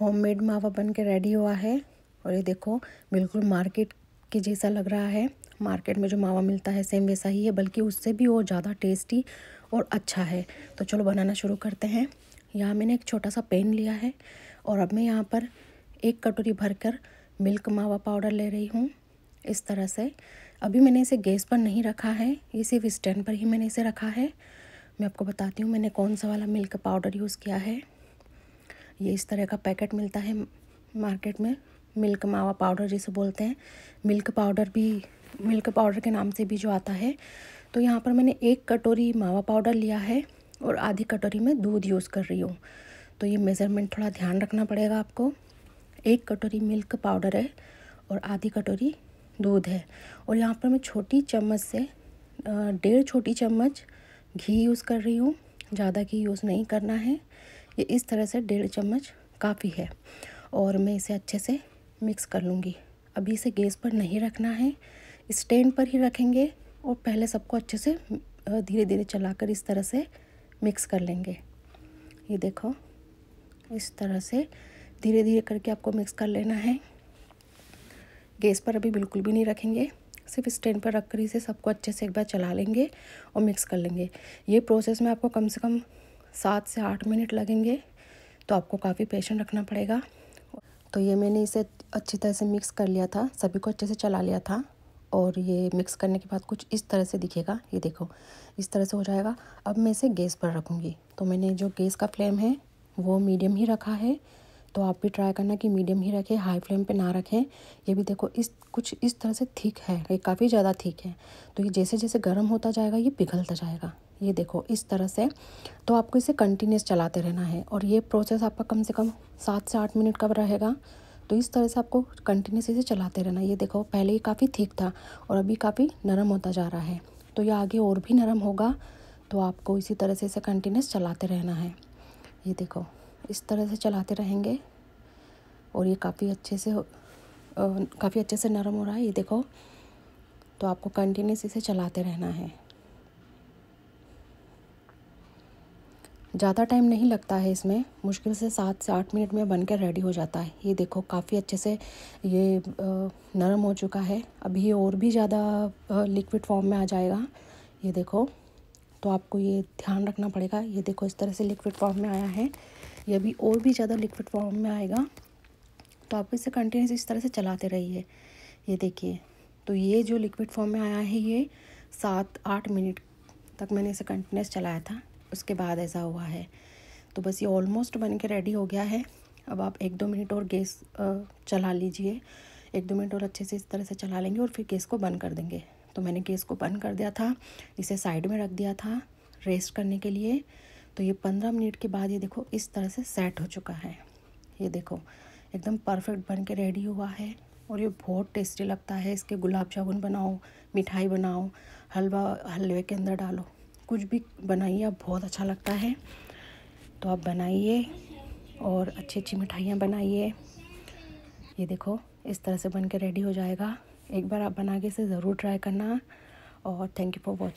homemade मावा बन के रेडी हुआ है और ये देखो बिल्कुल मार्केट के जैसा लग रहा है मार्केट में जो मावा मिलता है सेम वैसा ही है बल्कि उससे भी और ज़्यादा टेस्टी और अच्छा है तो चलो बनाना शुरू करते हैं यहाँ मैंने एक छोटा सा पेन लिया है और अब मैं यहाँ पर एक कटोरी भरकर मिल्क मावा पाउडर ले रही हूँ इस तरह से अभी मैंने इसे गैस पर नहीं रखा है ये सिर्फ स्टैंड पर ही मैंने इसे रखा है मैं आपको बताती हूँ मैंने कौन सा वाला मिल्क पाउडर यूज़ किया है ये इस तरह का पैकेट मिलता है मार्केट में मिल्क मावा पाउडर जिसे बोलते हैं मिल्क पाउडर भी मिल्क पाउडर के नाम से भी जो आता है तो यहाँ पर मैंने एक कटोरी मावा पाउडर लिया है और आधी कटोरी में दूध यूज़ कर रही हूँ तो ये मेज़रमेंट थोड़ा ध्यान रखना पड़ेगा आपको एक कटोरी मिल्क पाउडर है और आधी कटोरी दूध है और यहाँ पर मैं छोटी चम्मच से डेढ़ छोटी चम्मच घी यूज़ कर रही हूँ ज़्यादा घी यूज़ नहीं करना है ये इस तरह से डेढ़ चम्मच काफ़ी है और मैं इसे अच्छे से मिक्स कर लूँगी अभी इसे गैस पर नहीं रखना है स्टैंड पर ही रखेंगे और पहले सबको अच्छे से धीरे धीरे चलाकर इस तरह से मिक्स कर लेंगे ये देखो इस तरह से धीरे धीरे करके आपको मिक्स कर लेना है गैस पर अभी बिल्कुल भी नहीं रखेंगे सिर्फ स्टैंड पर रख कर इसे सबको अच्छे से एक बार चला लेंगे और मिक्स कर लेंगे ये प्रोसेस में आपको कम से कम सात से आठ मिनट लगेंगे तो आपको काफ़ी पेशेंट रखना पड़ेगा तो ये मैंने इसे अच्छी तरह से मिक्स कर लिया था सभी को अच्छे से चला लिया था और ये मिक्स करने के बाद कुछ इस तरह से दिखेगा ये देखो इस तरह से हो जाएगा अब मैं इसे गैस पर रखूँगी तो मैंने जो गैस का फ्लेम है वो मीडियम ही रखा है तो आप भी ट्राई करना कि मीडियम ही रखें हाई फ्लेम पे ना रखें ये भी देखो इस कुछ इस तरह से थिक है ये काफ़ी ज़्यादा थिक है तो ये जैसे जैसे गर्म होता जाएगा ये पिघलता जाएगा ये देखो इस तरह से तो आपको इसे कंटिन्यूस चलाते रहना है और ये प्रोसेस आपका कम से कम सात से आठ मिनट का रहेगा तो इस तरह से आपको कंटिन्यूस इसे चलाते रहना ये देखो पहले ही काफ़ी ठीक था और अभी काफ़ी नरम होता जा रहा है तो ये आगे और भी नरम होगा तो आपको इसी तरह से इसे कंटिन्यूस चलाते रहना है ये देखो इस तरह से चलाते रहेंगे और ये काफ़ी अच्छे से काफ़ी अच्छे से नरम हो रहा है ये देखो तो आपको कंटिन्यूस इसे चलाते रहना है ज़्यादा टाइम नहीं लगता है इसमें मुश्किल से सात से आठ मिनट में बनकर रेडी हो जाता है ये देखो काफ़ी अच्छे से ये नरम हो चुका है अभी ये और भी ज़्यादा लिक्विड फॉर्म में आ जाएगा ये देखो तो आपको ये ध्यान रखना पड़ेगा ये देखो इस तरह से लिक्विड फॉर्म में आया है ये अभी और भी ज़्यादा लिक्विड फॉर्म में आएगा तो आप इसे कंटिन्यूस इस तरह से चलाते रहिए ये देखिए तो ये जो लिक्विड फॉर्म में आया है ये सात आठ मिनट तक मैंने इसे कंटिन्यूस चलाया था उसके बाद ऐसा हुआ है तो बस ये ऑलमोस्ट बन के रेडी हो गया है अब आप एक दो मिनट और गैस चला लीजिए एक दो मिनट और अच्छे से इस तरह से चला लेंगे और फिर गैस को बंद कर देंगे तो मैंने गैस को बंद कर दिया था इसे साइड में रख दिया था रेस्ट करने के लिए तो ये पंद्रह मिनट के बाद ये देखो इस तरह से सेट हो चुका है ये देखो एकदम परफेक्ट बन के रेडी हुआ है और ये बहुत टेस्टी लगता है इसके गुलाब जामुन बनाओ मिठाई बनाओ हलवा हलवे के अंदर डालो कुछ भी बनाइए आप बहुत अच्छा लगता है तो आप बनाइए और अच्छी अच्छी मिठाइयाँ बनाइए ये देखो इस तरह से बन के रेडी हो जाएगा एक बार आप बना के इसे ज़रूर ट्राई करना और थैंक यू फॉर वॉचिंग